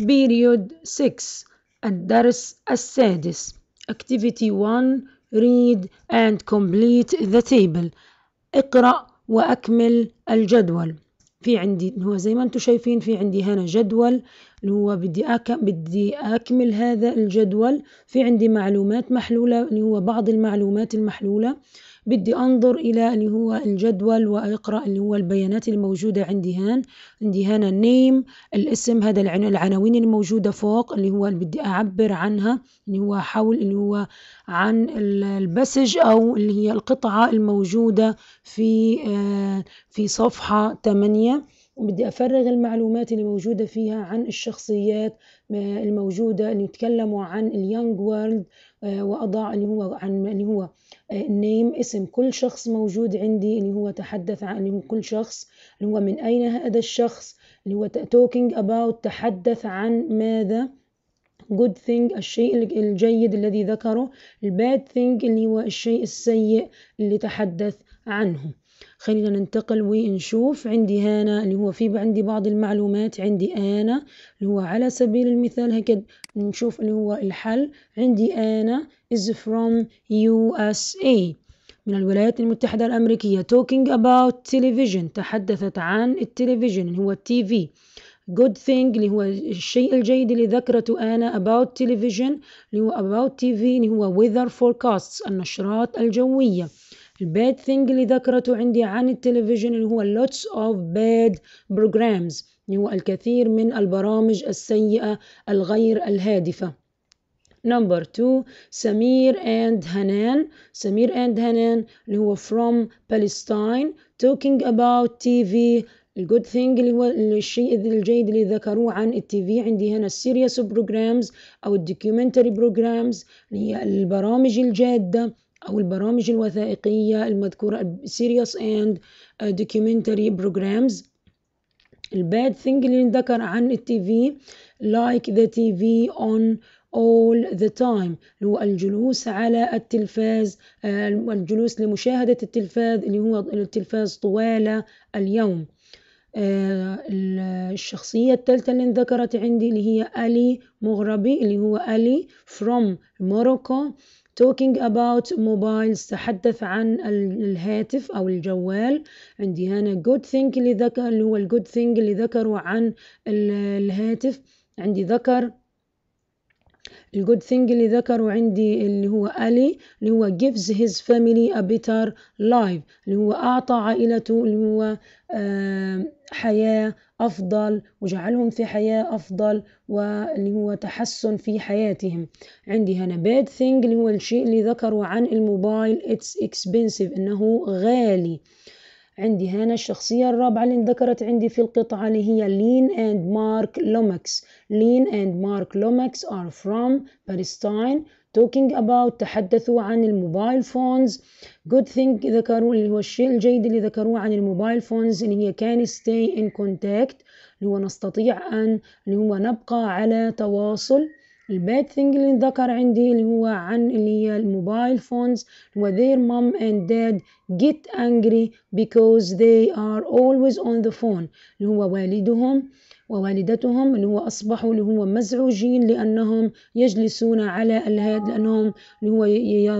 بيريود 6 الدرس السادس Activity 1 Read and complete the table اقرأ وأكمل الجدول في عندي هو زي ما انتم شايفين في عندي هنا جدول اللي هو بدي أكم بدي أكمل هذا الجدول في عندي معلومات محلولة اللي هو بعض المعلومات المحلولة بدي أنظر إلى اللي هو الجدول وأقرأ اللي هو البيانات الموجودة عندي هان عندي هنا النيم الاسم هذا العناوين الموجودة فوق اللي هو اللي بدي أعبر عنها اللي هو حول اللي هو عن البسج أو اللي هي القطعة الموجودة في آه، في صفحة 8 وبدي أفرغ المعلومات اللي موجودة فيها عن الشخصيات آه، الموجودة اللي يتكلموا عن اليونج وورلد آه، وأضع اللي هو عن اللي هو نيم آه، اسم كل شخص موجود عندي اللي هو تحدث عن اللي هو كل شخص اللي هو من أين هذا الشخص اللي هو توكينج أباوت تحدث عن ماذا good thing الشيء الجيد الذي ذكره الباد thing اللي هو الشيء السيء اللي تحدث عنه خلينا ننتقل ونشوف عندي هنا اللي هو في عندي بعض المعلومات عندي أنا اللي هو على سبيل المثال هيك نشوف اللي هو الحل عندي أنا is from USA من الولايات المتحدة الأمريكية talking about television تحدثت عن التلفزيون اللي هو التي في good thing اللي هو الشيء الجيد اللي ذكرته أنا about television اللي هو about TV اللي هو weather forecasts النشرات الجوية الباد ثينج اللي ذكرته عندي عن التلفزيون اللي هو lots of bad programs اللي هو الكثير من البرامج السيئة الغير الهادفة نمبر تو سمير and هنان سمير and هنان اللي هو from Palestine talking about TV الجود ثينج اللي هو الشيء الجيد اللي ذكروه عن التي في عندي هنا السيريس بروجرامز او الدوكيومنتري بروجرامز اللي هي البرامج الجاده أو البرامج الوثائقية المذكورة serious and uh, documentary programs الباد ثينج اللي نذكر عن التي في لايك ذا تي في اون all the time اللي هو الجلوس على التلفاز آه، الجلوس لمشاهدة التلفاز اللي هو التلفاز طوال اليوم آه، الشخصية الثالثة اللي انذكرت عندي اللي هي ألي مغربي اللي هو ألي from موروكو talking about mobiles تحدث عن الهاتف أو الجوال عندي هنا good thing اللي ذكر اللي هو الجود thing اللي ذكروا عن الهاتف عندي ذكر الجود ثينج اللي ذكره عندي اللي هو ألي اللي هو gives his family a better life اللي هو أعطى عائلته اللي هو آه، حياة أفضل وجعلهم في حياة أفضل واللي هو تحسن في حياتهم عندي هنا bad thing اللي هو الشيء اللي ذكروا عن الموبايل it's expensive إنه غالي عندي هنا الشخصية الرابعة اللي انذكرت عندي في القطعة اللي هي لين اند مارك لوماكس لين اند مارك لوماكس are from Palestine talking about تحدثوا عن الموبايل فونز good thing ذكروا اللي هو الشيء الجيد اللي ذكروه عن الموبايل فونز اللي هي can stay in contact اللي هو نستطيع أن اللي هو نبقى على تواصل الباد ثينج اللي انذكر عندي اللي هو عن اللي هي الموبايل فونز وذير their mom and dad get angry because they are always on the phone اللي هو والدهم ووالدتهم اللي هو أصبحوا اللي هو مزعوجين لأنهم يجلسون على الهاتف لأنهم اللي هو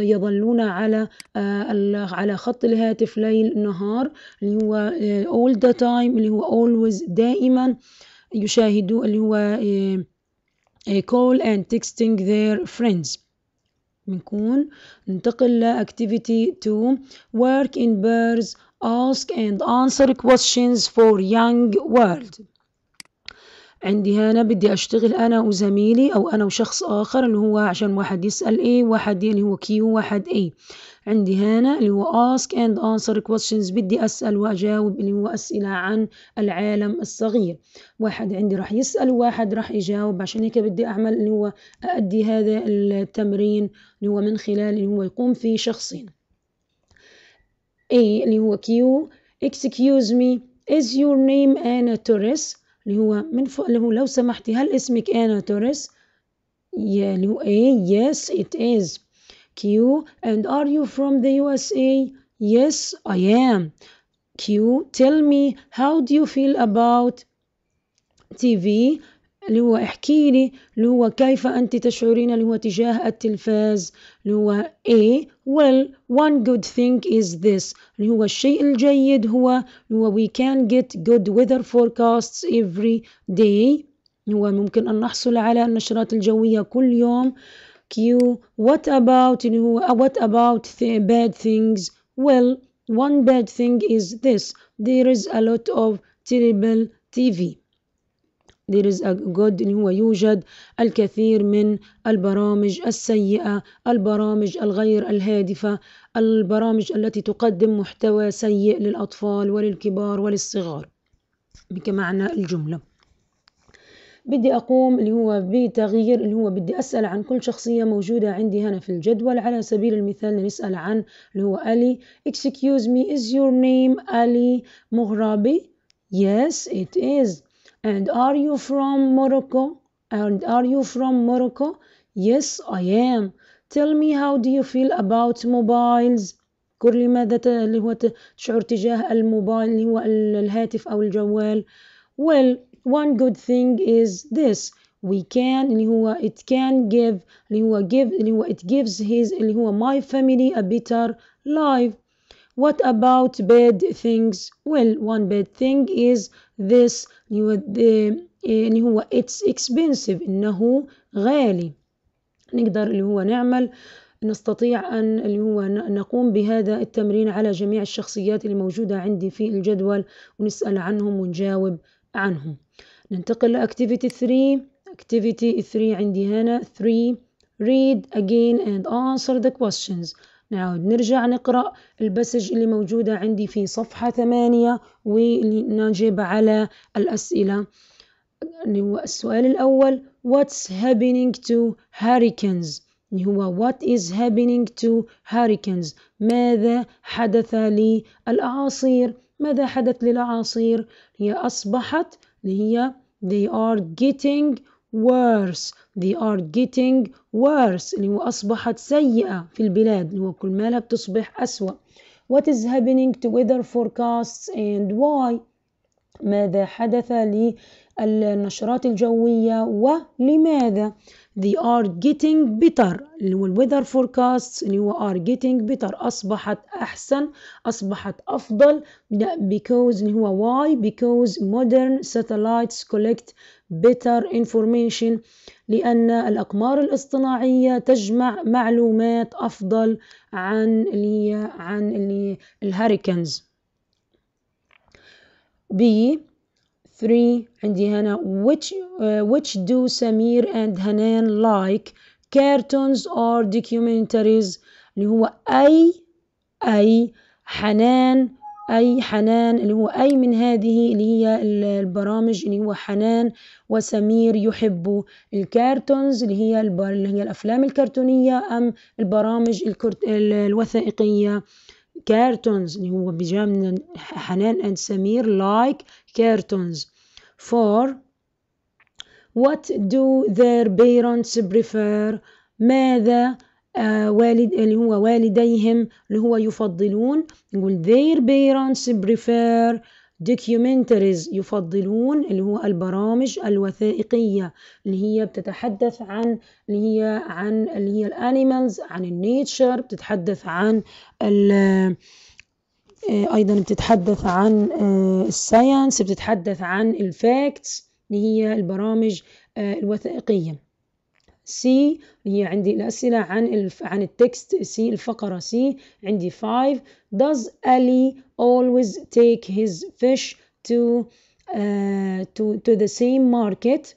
يظلون على آه، على خط الهاتف ليل نهار اللي هو آه، all the time اللي هو always دائما يشاهدوا اللي هو آه، A call and texting their friends بنكون ننتقل ل activity 2 work in pairs ask and answer questions for young world عندي هنا بدي أشتغل أنا وزميلي أو أنا وشخص آخر اللي هو عشان واحد يسأل إيه واحد اللي هو كيو واحد إيه عندي هنا اللي هو ask and answer questions بدي أسأل وأجاوب اللي هو أسئلة عن العالم الصغير واحد عندي راح يسأل واحد راح يجاوب عشان هيك بدي أعمل اللي هو أأدي هذا التمرين اللي هو من خلال اللي هو يقوم فيه شخصين إيه اللي هو كيو excuse me is your name Anna Torres اللي هو من فوق اللي هو لو سمحتي هل اسمك انا توريس يا اللي هو ايه يس ات از كيو اند ار يو فروم ذا يو اس اي يس اي ام كيو تيل مي هاو دو يو فيل اباوت تي في اللي هو احكي لي اللي هو كيف أنت تشعرين اللي هو تجاه التلفاز اللي هو A well one good thing is this اللي هو الشيء الجيد هو اللي هو we can get good weather forecasts every day اللي هو ممكن أن نحصل على النشرات الجوية كل يوم Q what about اللي هو what about th bad things well one bad thing is this there is a lot of terrible TV there is a good اللي هو يوجد الكثير من البرامج السيئة البرامج الغير الهادفة البرامج التي تقدم محتوى سيء للأطفال وللكبار وللصغار بكمعنى الجملة بدي أقوم اللي هو بتغيير اللي هو بدي أسأل عن كل شخصية موجودة عندي هنا في الجدول على سبيل المثال نسأل عن اللي هو ألي excuse me is your name ألي مغربي yes it is And are you from Morocco? And are you from Morocco? Yes, I am. Tell me how do you feel about mobiles? اذكر لي ماذا اللي هو شعور تجاه الموبايل اللي هو الهاتف أو الجوال. Well, one good thing is this. We can اللي هو it can give اللي هو give اللي هو it gives his اللي هو my family a better life. What about bad things? Well, one bad thing is this eh, إن هو it's expensive إنه غالي نقدر اللي هو نعمل نستطيع أن اللي هو نقوم بهذا التمرين على جميع الشخصيات اللي موجودة عندي في الجدول ونسأل عنهم ونجاوب عنهم ننتقل activity three. Activity three عندي هنا three. read again and answer the questions نعود نرجع نقرأ البسج اللي موجودة عندي في صفحة ثمانية ونجيب على الأسئلة اللي هو السؤال الأول What's happening to hurricanes؟ اللي هو What is happening to hurricanes؟ ماذا حدث للأعاصير؟ ماذا حدث للأعاصير؟ هي أصبحت اللي هي They are getting worse they are getting worse اللي هو أصبحت سيئة في البلاد اللي هو كل ما بتصبح أسوأ what is happening to weather forecasts and why ماذا حدث النشرات الجوية ولماذا they are getting better اللي هو weather forecasts اللي هو are getting better أصبحت أحسن أصبحت أفضل لا because اللي هو why because modern satellites collect better information لأن الأقمار الاصطناعية تجمع معلومات أفضل عن اللي عن اللي الهاريكنز B 3 عندي هنا which uh, which do سمير and هنان like cartoons or documentaries اللي هو أي أي حنان أي حنان اللي هو أي من هذه اللي هي البرامج اللي هو حنان وسمير يحب الكارتونز اللي هي اللي هي الأفلام الكرتونية أم البرامج الكرت... الوثائقية كارتونز اللي هو بيجام من حنان أند سمير لايك كارتونز فور What do their parents prefer ماذا آه والد اللي هو والديهم اللي هو يفضلون نقول their parents prefer دوكيومنتريز يفضلون اللي هو البرامج الوثائقية اللي هي بتتحدث عن اللي هي عن اللي هي الانيمالز عن النيتشر بتتحدث عن ال آه، ايضا بتتحدث عن آه، الساينس بتتحدث عن الفاكتس اللي هي البرامج آه، الوثائقيه سي هي عندي الأسئلة عن الف... عن التكست سي الفقرة سي عندي 5 does Ali always take his fish to uh, to to the same market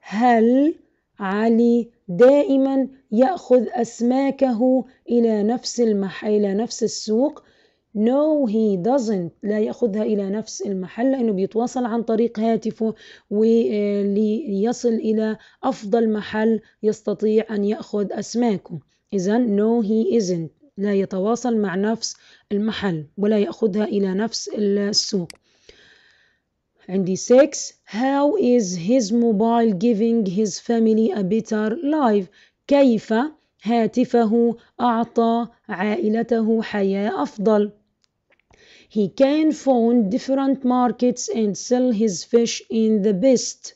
هل علي دائما يأخذ أسماكه إلى نفس المحل إلى نفس السوق No he doesn't لا يأخذها إلى نفس المحل لأنه بيتواصل عن طريق هاتفه وليصل آه، إلى أفضل محل يستطيع أن يأخذ أسماكه إذا no he isn't لا يتواصل مع نفس المحل ولا يأخذها إلى نفس السوق عندي 6 how is his mobile giving his family a better life كيف هاتفه أعطى عائلته حياة أفضل He can find different markets and sell his fish in the best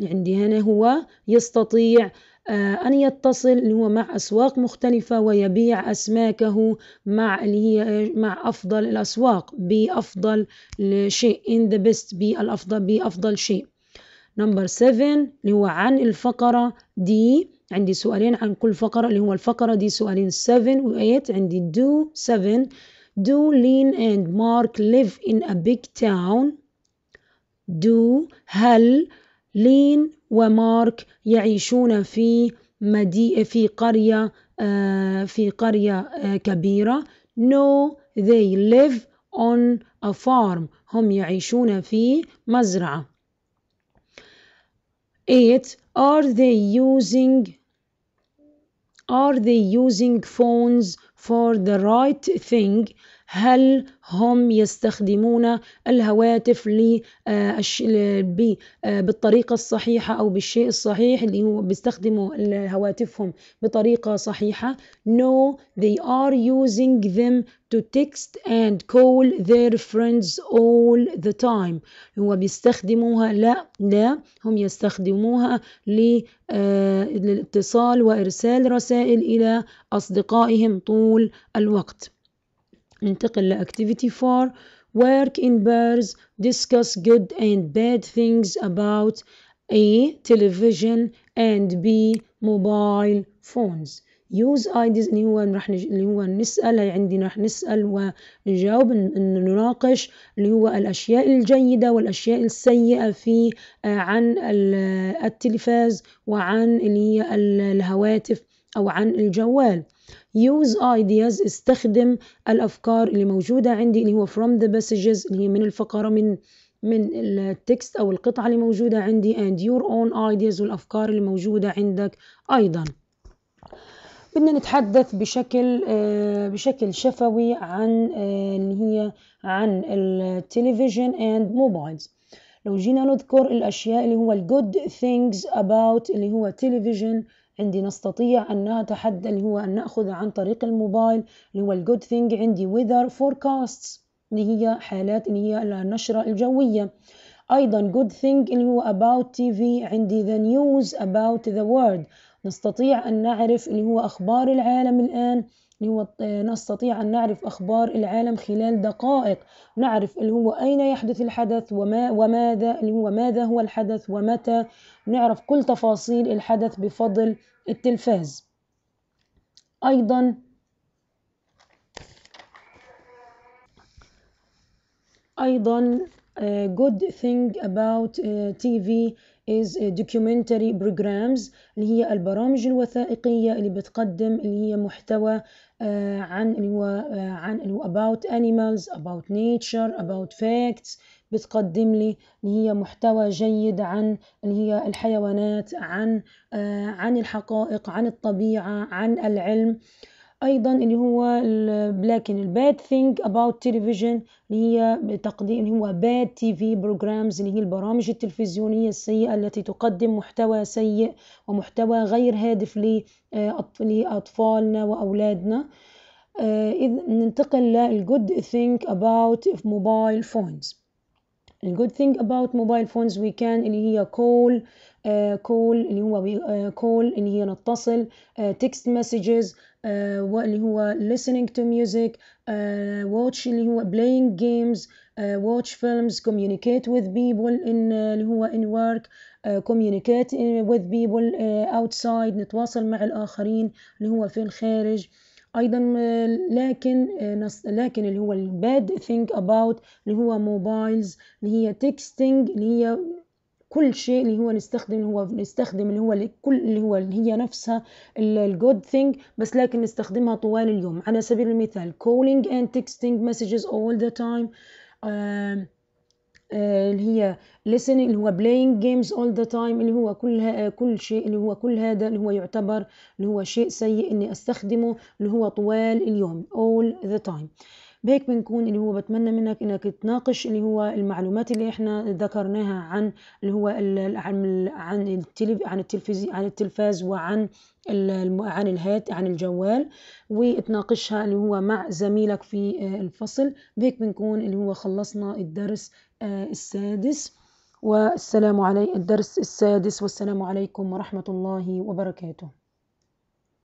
عندي هنا هو يستطيع آه، أن يتصل اللي هو مع أسواق مختلفة ويبيع أسماكه مع اللي هي آه، مع أفضل الأسواق بأفضل شيء in the best بالأفضل بأفضل شيء نمبر 7 اللي هو عن الفقرة دي عندي سؤالين عن كل فقرة اللي هو الفقرة دي سؤالين 7 و 8 عندي do 7 do lean and Mark live in a big town do هل لين ومارك يعيشون في مدي في قرية في قرية كبيرة No they live on a farm هم يعيشون في مزرعة 8 Are they using Are they using phones for the right thing هل هم يستخدمون الهواتف آه، آه، بالطريقة الصحيحة أو بالشيء الصحيح اللي هو بيستخدموا هواتفهم بطريقة صحيحة No they are using them to text and call their friends all the time هو بيستخدموها لا لا هم يستخدموها للاتصال آه، وإرسال رسائل إلى أصدقائهم طول الوقت ننتقل لأكتيفيتي 4 work in pairs discuss good and bad things about A television and B mobile phones use ideas اللي هو رح نج... اللي هو نسأل هي عندي راح نسأل ونجاوب نناقش اللي هو الأشياء الجيدة والأشياء السيئة في آه، عن التلفاز وعن اللي هي الهواتف أو عن الجوال use ideas استخدم الأفكار اللي موجودة عندي اللي هو from the passages اللي هي من الفقرة من من التكست أو القطعة اللي موجودة عندي and your own ideas والأفكار اللي موجودة عندك أيضا بدنا نتحدث بشكل آه، بشكل شفوي عن آه، اللي هي عن التلفزيون and mobiles لو جينا نذكر الأشياء اللي هو good things about اللي هو تلفزيون عندي نستطيع أن نتحدى اللي هو أن نأخذ عن طريق الموبايل اللي هو الجود ثينج عندي ويذر فوركاستس اللي هي حالات اللي هي النشرة الجوية أيضا جود ثينج اللي هو about TV عندي the news about the world نستطيع أن نعرف اللي هو أخبار العالم الآن نستطيع أن نعرف أخبار العالم خلال دقائق نعرف اللي هو أين يحدث الحدث وما وماذا اللي هو ماذا هو الحدث ومتى نعرف كل تفاصيل الحدث بفضل التلفاز أيضا أيضا uh, good thing about uh, آه، TV is documentary programs اللي هي البرامج الوثائقية اللي بتقدم اللي هي محتوى آه، عن اللي هو آه، عن اللي هو about animals about nature about facts بتقدم لي اللي هي محتوى جيد عن اللي هي الحيوانات عن آه، عن الحقائق عن الطبيعة عن العلم أيضا اللي هو لكن الباد thing أباوت تلفزيون اللي هي تقديم اللي هو باد تي في بروجرامز اللي هي البرامج التلفزيونية السيئة التي تقدم محتوى سيء ومحتوى غير هادف آه، لأطفالنا وأولادنا آه، إذ ننتقل للجود ثينج أباوت موبايل فونز الجود thing اباوت موبايل فونز وي كان اللي هي كول كول آه، اللي هو كول call اللي هي نتصل تكست uh, messages واللي هو listening to music watch اللي هو playing games watch films communicate with people in اللي هو in work communicate with people outside نتواصل مع الآخرين اللي هو في الخارج ايضا لكن لكن اللي هو bad thing about اللي هو mobiles اللي هي texting اللي هي كل شيء اللي هو نستخدم اللي هو نستخدم اللي هو كل اللي هو اللي هي نفسها الجود ثينج بس لكن نستخدمها طوال اليوم على سبيل المثال calling and texting messages all the time uh, اللي هي listening اللي هو playing games all the time اللي هو كل كل شيء اللي هو كل هذا اللي هو يعتبر اللي هو شيء سيء اني استخدمه اللي هو طوال اليوم all the time بهيك بنكون اللي هو بتمنى منك انك تناقش اللي هو المعلومات اللي احنا ذكرناها عن اللي هو عن عن عن عن التلفاز وعن عن الهات عن الجوال وتناقشها اللي هو مع زميلك في آه، الفصل بهيك بنكون اللي هو خلصنا الدرس آه، السادس والسلام علي الدرس السادس والسلام عليكم ورحمة الله وبركاته